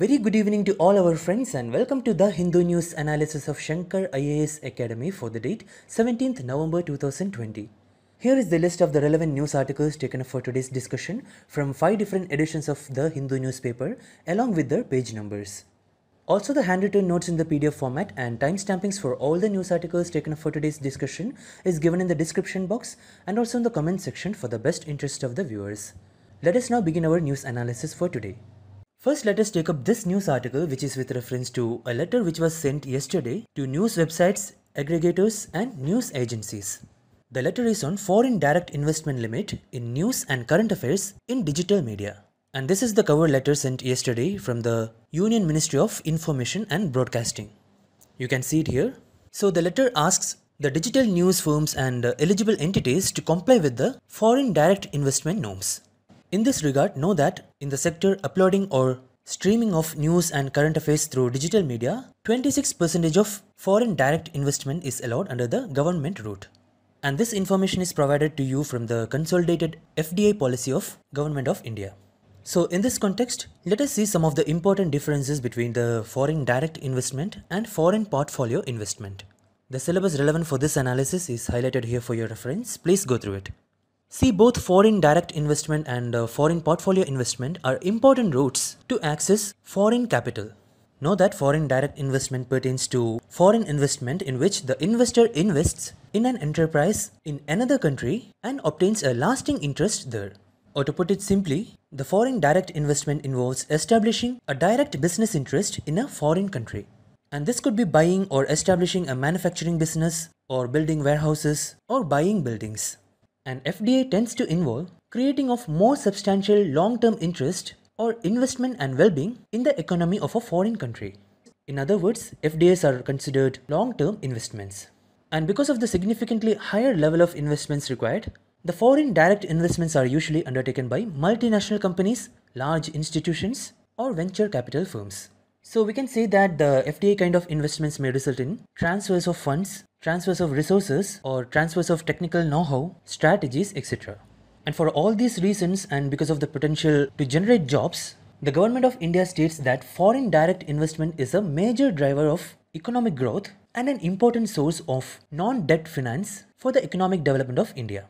very good evening to all our friends and welcome to the Hindu news analysis of Shankar IAS Academy for the date 17th November 2020. Here is the list of the relevant news articles taken up for today's discussion from 5 different editions of the Hindu newspaper along with their page numbers. Also the handwritten notes in the PDF format and timestampings for all the news articles taken up for today's discussion is given in the description box and also in the comment section for the best interest of the viewers. Let us now begin our news analysis for today. First, let us take up this news article, which is with reference to a letter which was sent yesterday to news websites, aggregators, and news agencies. The letter is on foreign direct investment limit in news and current affairs in digital media. And this is the cover letter sent yesterday from the Union Ministry of Information and Broadcasting. You can see it here. So the letter asks the digital news firms and eligible entities to comply with the foreign direct investment norms. In this regard, know that in the sector uploading or streaming of news and current affairs through digital media, 26% of foreign direct investment is allowed under the government route. And this information is provided to you from the consolidated FDA policy of Government of India. So in this context, let us see some of the important differences between the foreign direct investment and foreign portfolio investment. The syllabus relevant for this analysis is highlighted here for your reference. Please go through it. See, both foreign direct investment and uh, foreign portfolio investment are important routes to access foreign capital. Know that foreign direct investment pertains to foreign investment in which the investor invests in an enterprise in another country and obtains a lasting interest there. Or to put it simply, the foreign direct investment involves establishing a direct business interest in a foreign country. And this could be buying or establishing a manufacturing business, or building warehouses, or buying buildings and FDI tends to involve creating of more substantial long-term interest or investment and well-being in the economy of a foreign country. In other words, FDIs are considered long-term investments. And because of the significantly higher level of investments required, the foreign direct investments are usually undertaken by multinational companies, large institutions, or venture capital firms. So we can say that the FDA kind of investments may result in transfers of funds transfers of resources or transfers of technical know-how, strategies, etc. And for all these reasons and because of the potential to generate jobs, the government of India states that foreign direct investment is a major driver of economic growth and an important source of non-debt finance for the economic development of India.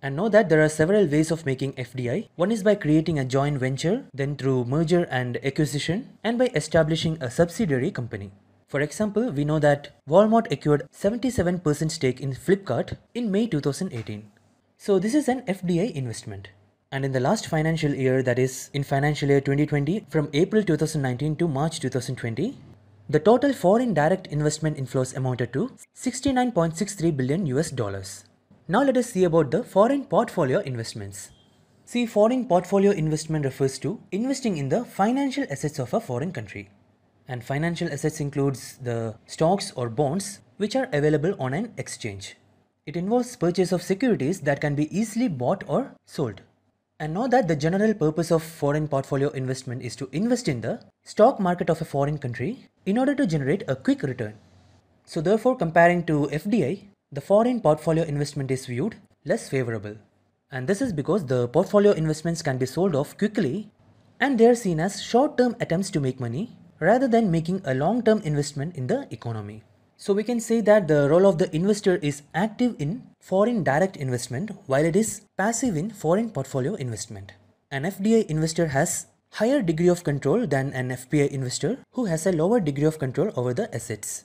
And know that there are several ways of making FDI. One is by creating a joint venture, then through merger and acquisition, and by establishing a subsidiary company. For example, we know that Walmart acquired 77% stake in Flipkart in May 2018. So this is an FDI investment. And in the last financial year, that is in financial year 2020, from April 2019 to March 2020, the total foreign direct investment inflows amounted to 69.63 billion US dollars. Now let us see about the foreign portfolio investments. See, foreign portfolio investment refers to investing in the financial assets of a foreign country and financial assets includes the stocks or bonds which are available on an exchange. It involves purchase of securities that can be easily bought or sold. And now that the general purpose of foreign portfolio investment is to invest in the stock market of a foreign country in order to generate a quick return. So therefore comparing to FDI, the foreign portfolio investment is viewed less favorable. And this is because the portfolio investments can be sold off quickly and they are seen as short-term attempts to make money rather than making a long-term investment in the economy. So we can say that the role of the investor is active in foreign direct investment while it is passive in foreign portfolio investment. An FDI investor has higher degree of control than an FPI investor who has a lower degree of control over the assets.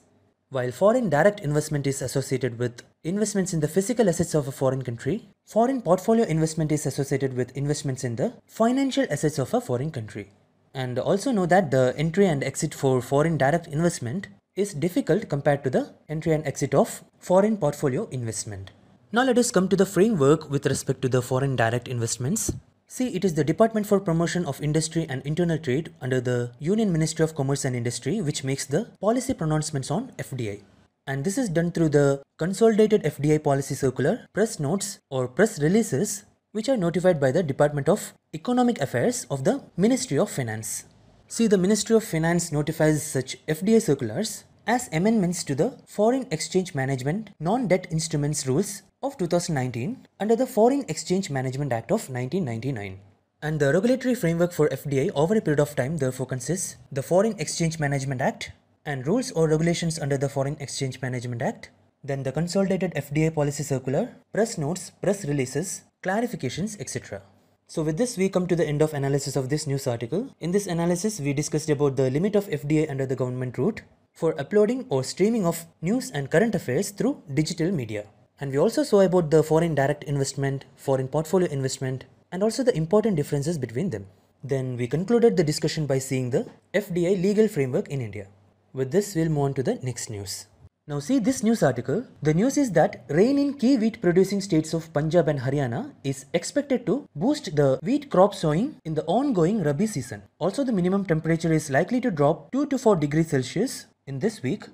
While foreign direct investment is associated with investments in the physical assets of a foreign country, foreign portfolio investment is associated with investments in the financial assets of a foreign country. And also know that the entry and exit for foreign direct investment is difficult compared to the entry and exit of foreign portfolio investment. Now let us come to the framework with respect to the foreign direct investments. See, it is the Department for Promotion of Industry and Internal Trade under the Union Ministry of Commerce and Industry which makes the policy pronouncements on FDI. And this is done through the Consolidated FDI Policy Circular, press notes or press releases which are notified by the Department of Economic Affairs of the Ministry of Finance. See, the Ministry of Finance notifies such FDA circulars as amendments to the Foreign Exchange Management Non-Debt Instruments Rules of 2019 under the Foreign Exchange Management Act of 1999. And the regulatory framework for FDI over a period of time therefore consists the Foreign Exchange Management Act and rules or regulations under the Foreign Exchange Management Act, then the Consolidated FDA Policy Circular, press notes, press releases, clarifications, etc. So with this we come to the end of analysis of this news article. In this analysis we discussed about the limit of FDA under the government route for uploading or streaming of news and current affairs through digital media. And we also saw about the foreign direct investment, foreign portfolio investment and also the important differences between them. Then we concluded the discussion by seeing the FDI legal framework in India. With this we'll move on to the next news. Now see this news article. The news is that rain in key wheat producing states of Punjab and Haryana is expected to boost the wheat crop sowing in the ongoing Rabi season. Also the minimum temperature is likely to drop 2 to 4 degrees Celsius in this week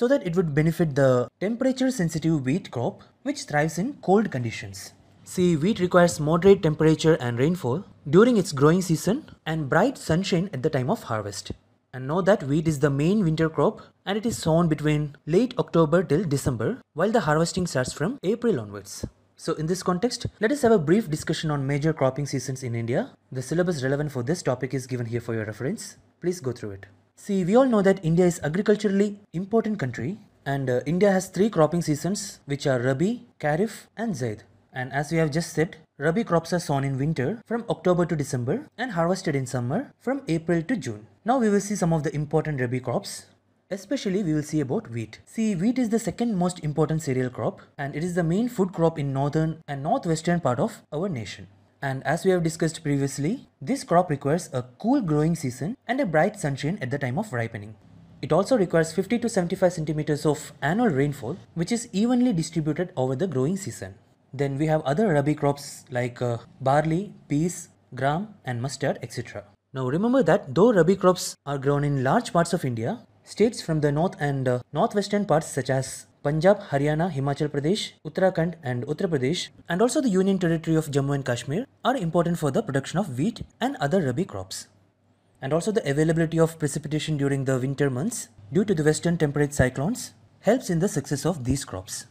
so that it would benefit the temperature sensitive wheat crop which thrives in cold conditions. See, wheat requires moderate temperature and rainfall during its growing season and bright sunshine at the time of harvest. And know that wheat is the main winter crop and it is sown between late October till December while the harvesting starts from April onwards. So in this context, let us have a brief discussion on major cropping seasons in India. The syllabus relevant for this topic is given here for your reference. Please go through it. See, we all know that India is agriculturally important country and uh, India has three cropping seasons which are Rabi, Kharif and Zaid. And as we have just said, Rabi crops are sown in winter from October to December and harvested in summer from April to June. Now we will see some of the important Rabi crops. Especially we will see about wheat. See wheat is the second most important cereal crop and it is the main food crop in northern and northwestern part of our nation. And as we have discussed previously, this crop requires a cool growing season and a bright sunshine at the time of ripening. It also requires 50 to 75 centimeters of annual rainfall which is evenly distributed over the growing season. Then we have other Rabi crops like uh, barley, peas, gram and mustard etc. Now remember that though Rabi crops are grown in large parts of India, states from the north and uh, northwestern parts such as Punjab, Haryana, Himachal Pradesh, Uttarakhand and Uttar Pradesh and also the Union Territory of Jammu and Kashmir are important for the production of wheat and other Rabi crops. And also the availability of precipitation during the winter months due to the western temperate cyclones helps in the success of these crops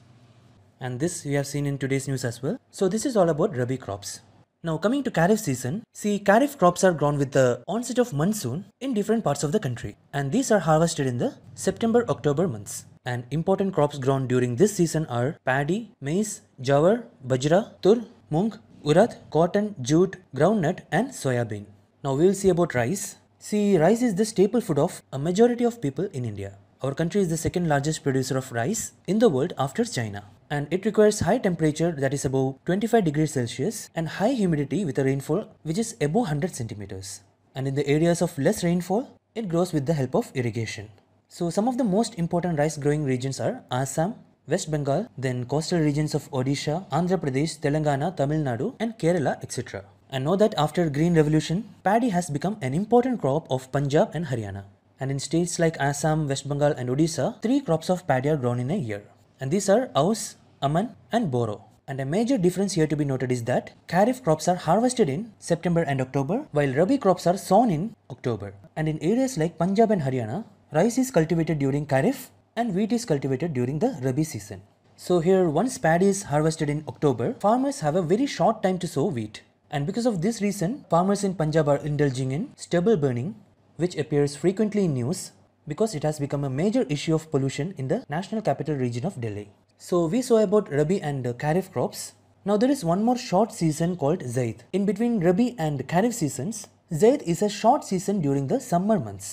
and this we have seen in today's news as well. So this is all about Rabi crops. Now coming to Kharif season, see Kharif crops are grown with the onset of monsoon in different parts of the country and these are harvested in the September-October months. And important crops grown during this season are paddy, maize, jawar, bajra, tur, mung, urad, cotton, jute, groundnut and soybean. Now we will see about rice. See rice is the staple food of a majority of people in India. Our country is the second largest producer of rice in the world after China and it requires high temperature that is above 25 degrees Celsius and high humidity with a rainfall which is above 100 centimeters. And in the areas of less rainfall, it grows with the help of irrigation. So some of the most important rice growing regions are Assam, West Bengal, then coastal regions of Odisha, Andhra Pradesh, Telangana, Tamil Nadu and Kerala etc. And know that after Green Revolution, paddy has become an important crop of Punjab and Haryana. And in states like Assam, West Bengal and Odisha, three crops of paddy are grown in a year. And these are oats, Aman and Boro. And a major difference here to be noted is that Kharif crops are harvested in September and October while Rabi crops are sown in October. And in areas like Punjab and Haryana, rice is cultivated during Kharif and wheat is cultivated during the Rabi season. So here once paddy is harvested in October, farmers have a very short time to sow wheat. And because of this reason, farmers in Punjab are indulging in stubble burning, which appears frequently in news because it has become a major issue of pollution in the national capital region of Delhi. So we saw about Rabi and Kharif crops. Now there is one more short season called Zaid. In between Rabi and Kharif seasons, Zaid is a short season during the summer months.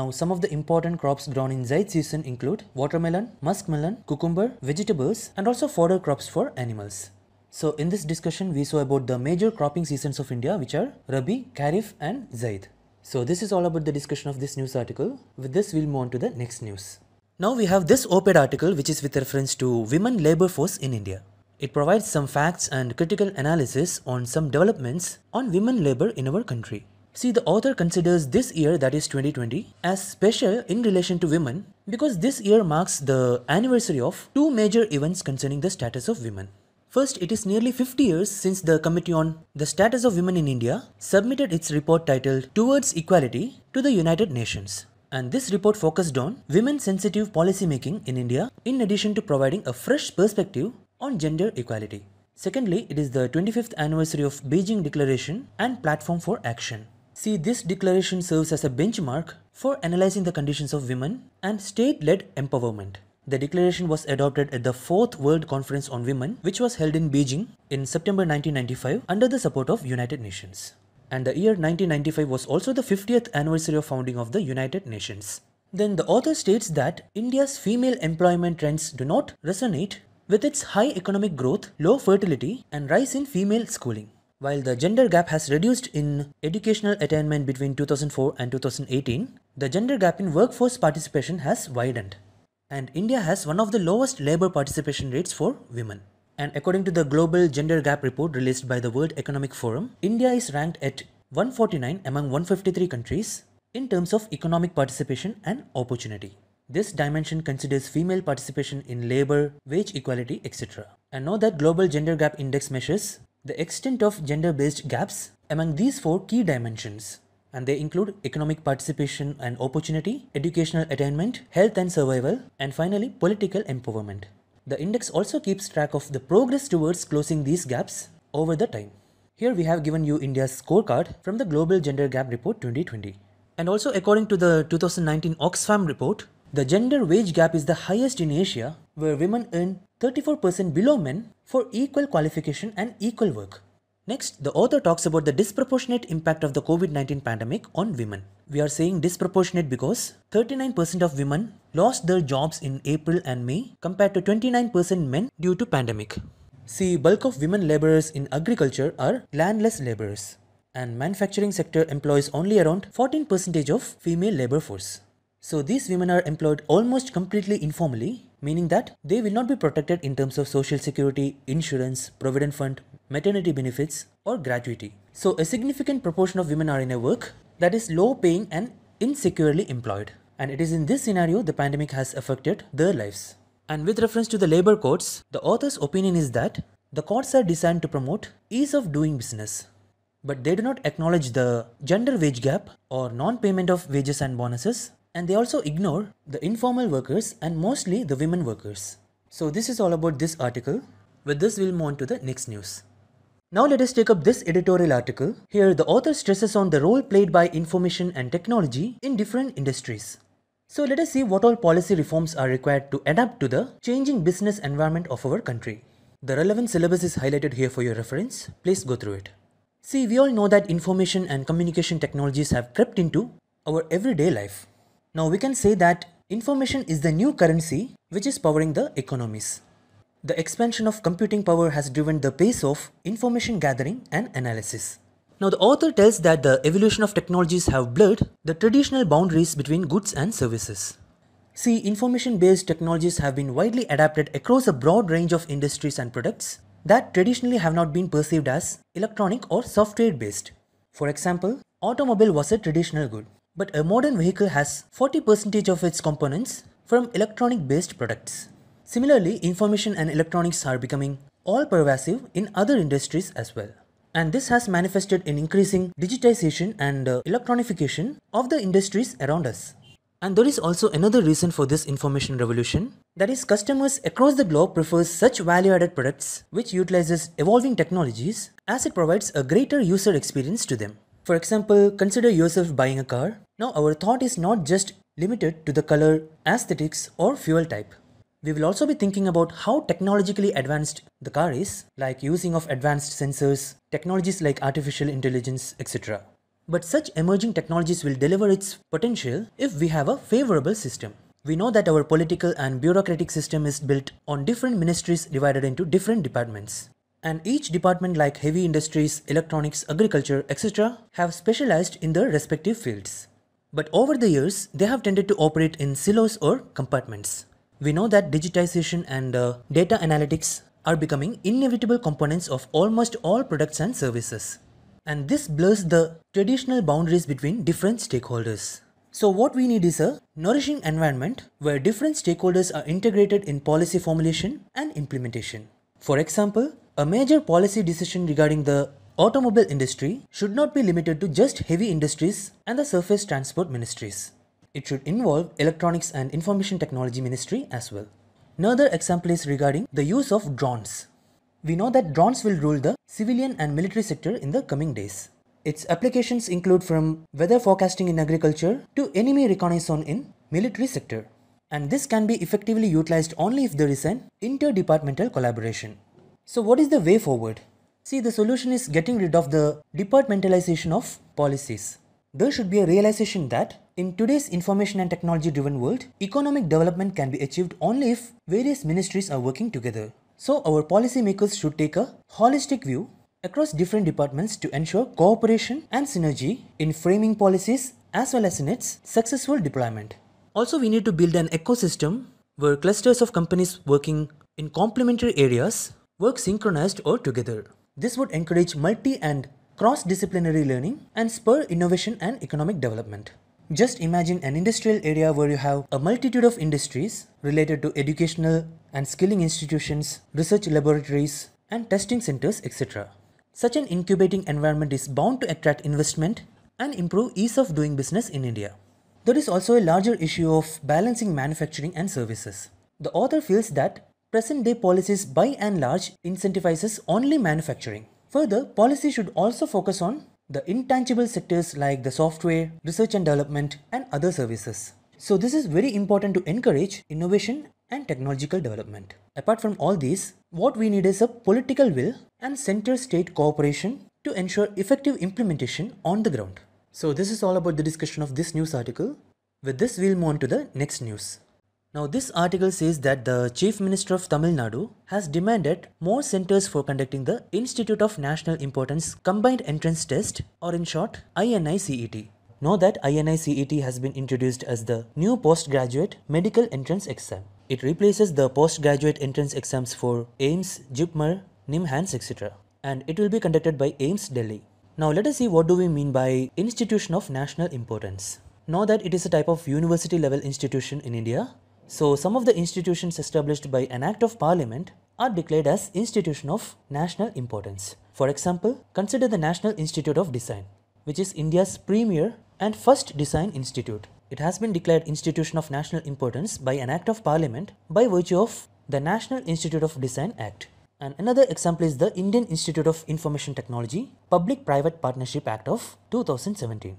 Now some of the important crops grown in Zaid season include watermelon, muskmelon, cucumber, vegetables and also fodder crops for animals. So in this discussion we saw about the major cropping seasons of India which are Rabi, Kharif and Zaid. So this is all about the discussion of this news article. With this we'll move on to the next news. Now we have this op-ed article which is with reference to women labor force in India. It provides some facts and critical analysis on some developments on women labor in our country. See, the author considers this year, that is 2020, as special in relation to women because this year marks the anniversary of two major events concerning the status of women. First, it is nearly 50 years since the Committee on the Status of Women in India submitted its report titled Towards Equality to the United Nations. And this report focused on women-sensitive policymaking in India in addition to providing a fresh perspective on gender equality. Secondly, it is the 25th anniversary of Beijing Declaration and Platform for Action. See, this declaration serves as a benchmark for analyzing the conditions of women and state-led empowerment. The declaration was adopted at the 4th World Conference on Women, which was held in Beijing in September 1995 under the support of United Nations and the year 1995 was also the 50th anniversary of founding of the United Nations. Then the author states that India's female employment trends do not resonate with its high economic growth, low fertility and rise in female schooling. While the gender gap has reduced in educational attainment between 2004 and 2018, the gender gap in workforce participation has widened. And India has one of the lowest labor participation rates for women. And according to the Global Gender Gap Report released by the World Economic Forum, India is ranked at 149 among 153 countries in terms of economic participation and opportunity. This dimension considers female participation in labor, wage equality, etc. And now that Global Gender Gap Index measures the extent of gender based gaps among these four key dimensions. And they include economic participation and opportunity, educational attainment, health and survival, and finally political empowerment. The index also keeps track of the progress towards closing these gaps over the time. Here we have given you India's scorecard from the Global Gender Gap Report 2020. And also according to the 2019 Oxfam report, the gender wage gap is the highest in Asia where women earn 34% below men for equal qualification and equal work. Next, the author talks about the disproportionate impact of the COVID-19 pandemic on women. We are saying disproportionate because 39% of women lost their jobs in April and May compared to 29% men due to pandemic. See, bulk of women laborers in agriculture are landless laborers and manufacturing sector employs only around 14% of female labor force. So these women are employed almost completely informally, meaning that they will not be protected in terms of social security, insurance, provident fund, maternity benefits or gratuity. So a significant proportion of women are in a work that is low paying and insecurely employed. And it is in this scenario the pandemic has affected their lives. And with reference to the labor courts, the author's opinion is that the courts are designed to promote ease of doing business, but they do not acknowledge the gender wage gap or non payment of wages and bonuses, and they also ignore the informal workers and mostly the women workers. So, this is all about this article. With this, we'll move on to the next news. Now let us take up this editorial article. Here the author stresses on the role played by information and technology in different industries. So let us see what all policy reforms are required to adapt to the changing business environment of our country. The relevant syllabus is highlighted here for your reference. Please go through it. See, we all know that information and communication technologies have crept into our everyday life. Now we can say that information is the new currency which is powering the economies. The expansion of computing power has driven the pace of information gathering and analysis. Now the author tells that the evolution of technologies have blurred the traditional boundaries between goods and services. See, information-based technologies have been widely adapted across a broad range of industries and products that traditionally have not been perceived as electronic or software-based. For example, automobile was a traditional good, but a modern vehicle has 40% of its components from electronic-based products. Similarly, information and electronics are becoming all pervasive in other industries as well. And this has manifested in increasing digitization and uh, electronification of the industries around us. And there is also another reason for this information revolution that is customers across the globe prefers such value-added products which utilizes evolving technologies as it provides a greater user experience to them. For example, consider yourself buying a car. Now our thought is not just limited to the color, aesthetics or fuel type. We will also be thinking about how technologically advanced the car is, like using of advanced sensors, technologies like artificial intelligence, etc. But such emerging technologies will deliver its potential if we have a favorable system. We know that our political and bureaucratic system is built on different ministries divided into different departments. And each department like heavy industries, electronics, agriculture, etc. have specialized in their respective fields. But over the years, they have tended to operate in silos or compartments. We know that digitization and uh, data analytics are becoming inevitable components of almost all products and services. And this blurs the traditional boundaries between different stakeholders. So, what we need is a nourishing environment where different stakeholders are integrated in policy formulation and implementation. For example, a major policy decision regarding the automobile industry should not be limited to just heavy industries and the surface transport ministries. It should involve Electronics and Information Technology Ministry as well. Another example is regarding the use of drones. We know that drones will rule the civilian and military sector in the coming days. Its applications include from weather forecasting in agriculture to enemy reconnaissance in military sector. And this can be effectively utilized only if there is an interdepartmental collaboration. So what is the way forward? See, the solution is getting rid of the departmentalization of policies. There should be a realization that in today's information and technology driven world, economic development can be achieved only if various ministries are working together. So our policymakers should take a holistic view across different departments to ensure cooperation and synergy in framing policies as well as in its successful deployment. Also, we need to build an ecosystem where clusters of companies working in complementary areas work synchronized or together. This would encourage multi and cross-disciplinary learning, and spur innovation and economic development. Just imagine an industrial area where you have a multitude of industries related to educational and skilling institutions, research laboratories, and testing centers, etc. Such an incubating environment is bound to attract investment and improve ease of doing business in India. There is also a larger issue of balancing manufacturing and services. The author feels that present day policies by and large incentivizes only manufacturing Further, policy should also focus on the intangible sectors like the software, research and development, and other services. So, this is very important to encourage innovation and technological development. Apart from all these, what we need is a political will and center state cooperation to ensure effective implementation on the ground. So, this is all about the discussion of this news article. With this, we'll move on to the next news. Now this article says that the Chief Minister of Tamil Nadu has demanded more centers for conducting the Institute of National Importance Combined Entrance Test or in short INICET. Know that INICET has been introduced as the new postgraduate medical entrance exam. It replaces the postgraduate entrance exams for AIMS, JIPMER, NIMHANS etc. And it will be conducted by AIMS Delhi. Now let us see what do we mean by institution of national importance. Know that it is a type of university level institution in India so some of the institutions established by an Act of Parliament are declared as institution of national importance. For example, consider the National Institute of Design, which is India's premier and first design institute. It has been declared institution of national importance by an Act of Parliament by virtue of the National Institute of Design Act. And another example is the Indian Institute of Information Technology Public Private Partnership Act of 2017.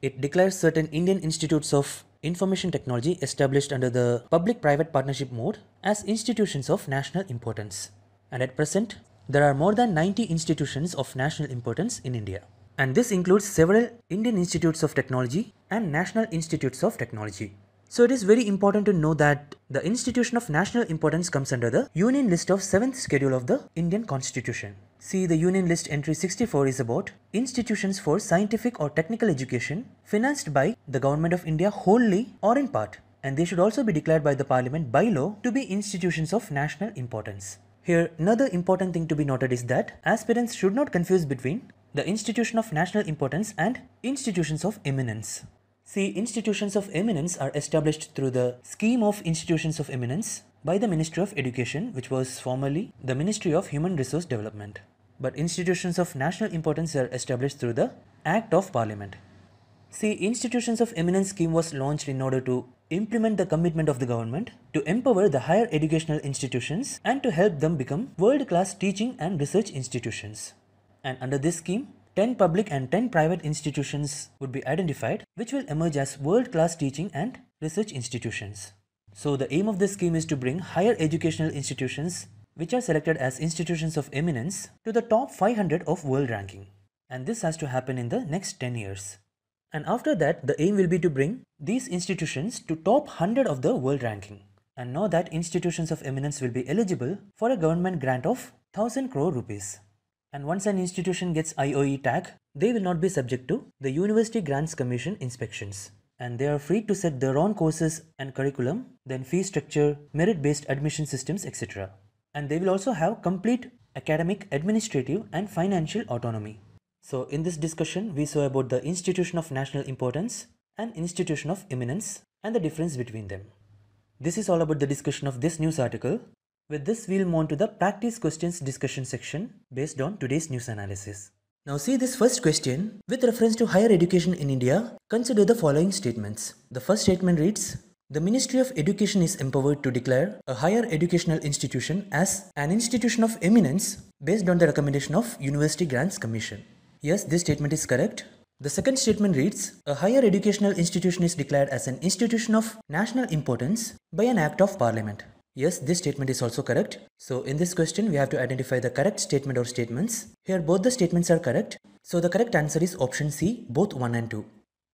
It declares certain Indian institutes of information technology established under the public-private partnership mode as institutions of national importance. And at present, there are more than 90 institutions of national importance in India. And this includes several Indian Institutes of Technology and National Institutes of Technology. So it is very important to know that the institution of national importance comes under the Union list of 7th schedule of the Indian Constitution. See, the Union List entry 64 is about institutions for scientific or technical education financed by the Government of India wholly or in part, and they should also be declared by the Parliament by law to be institutions of national importance. Here, another important thing to be noted is that aspirants should not confuse between the institution of national importance and institutions of eminence. See, institutions of eminence are established through the scheme of institutions of eminence by the Ministry of Education, which was formerly the Ministry of Human Resource Development. But institutions of national importance are established through the Act of Parliament. See, Institutions of Eminence scheme was launched in order to implement the commitment of the government to empower the higher educational institutions and to help them become world-class teaching and research institutions. And under this scheme, 10 public and 10 private institutions would be identified which will emerge as world-class teaching and research institutions. So the aim of this scheme is to bring higher educational institutions, which are selected as institutions of eminence, to the top 500 of world ranking. And this has to happen in the next 10 years. And after that, the aim will be to bring these institutions to top 100 of the world ranking. And now that institutions of eminence will be eligible for a government grant of 1000 crore rupees. And once an institution gets IOE tag, they will not be subject to the University Grants Commission inspections and they are free to set their own courses and curriculum, then fee structure, merit-based admission systems, etc. And they will also have complete academic, administrative and financial autonomy. So in this discussion, we saw about the institution of national importance and institution of eminence and the difference between them. This is all about the discussion of this news article. With this, we'll move on to the practice questions discussion section based on today's news analysis. Now see this first question with reference to higher education in India consider the following statements. The first statement reads the Ministry of Education is empowered to declare a higher educational institution as an institution of eminence based on the recommendation of University Grants Commission. Yes, this statement is correct. The second statement reads A higher educational institution is declared as an institution of national importance by an act of parliament. Yes, this statement is also correct. So in this question, we have to identify the correct statement or statements. Here both the statements are correct. So the correct answer is option C, both 1 and 2.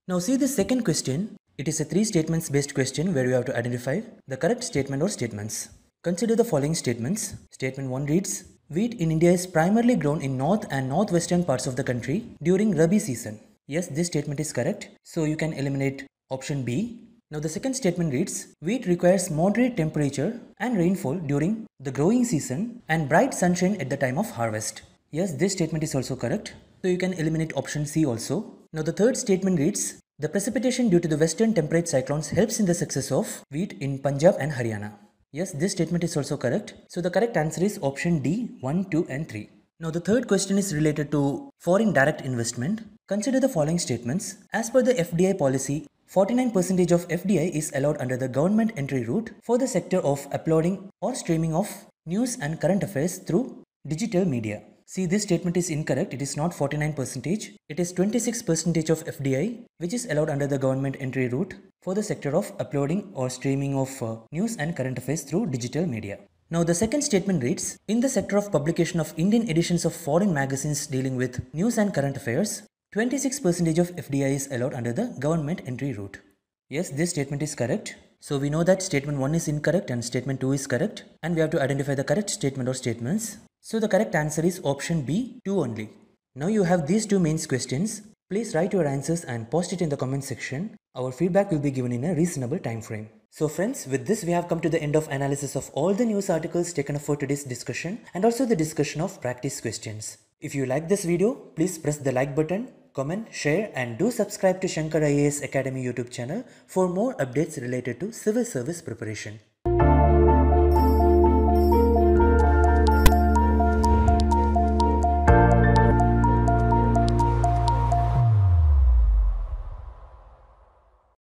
Now see the second question. It is a three statements based question where you have to identify the correct statement or statements. Consider the following statements. Statement 1 reads, Wheat in India is primarily grown in north and northwestern parts of the country during Rabi season. Yes, this statement is correct. So you can eliminate option B now the second statement reads, wheat requires moderate temperature and rainfall during the growing season and bright sunshine at the time of harvest. Yes, this statement is also correct. So you can eliminate option C also. Now the third statement reads, the precipitation due to the western temperate cyclones helps in the success of wheat in Punjab and Haryana. Yes, this statement is also correct. So the correct answer is option D, 1, 2 and 3. Now the third question is related to foreign direct investment. Consider the following statements. As per the FDI policy, 49% of FDI is allowed under the government entry route for the sector of uploading or streaming of news and current affairs through digital media. See, this statement is incorrect. It is not 49%. It is 26% of FDI, which is allowed under the government entry route for the sector of uploading or streaming of uh, news and current affairs through digital media. Now, the second statement reads In the sector of publication of Indian editions of foreign magazines dealing with news and current affairs, 26% of FDI is allowed under the government entry route. Yes, this statement is correct. So we know that statement 1 is incorrect and statement 2 is correct and we have to identify the correct statement or statements. So the correct answer is option B, 2 only. Now you have these two mains questions. Please write your answers and post it in the comment section. Our feedback will be given in a reasonable time frame. So friends, with this we have come to the end of analysis of all the news articles taken up for today's discussion and also the discussion of practice questions. If you like this video, please press the like button Comment, share and do subscribe to Shankar IAS Academy YouTube channel for more updates related to civil service preparation.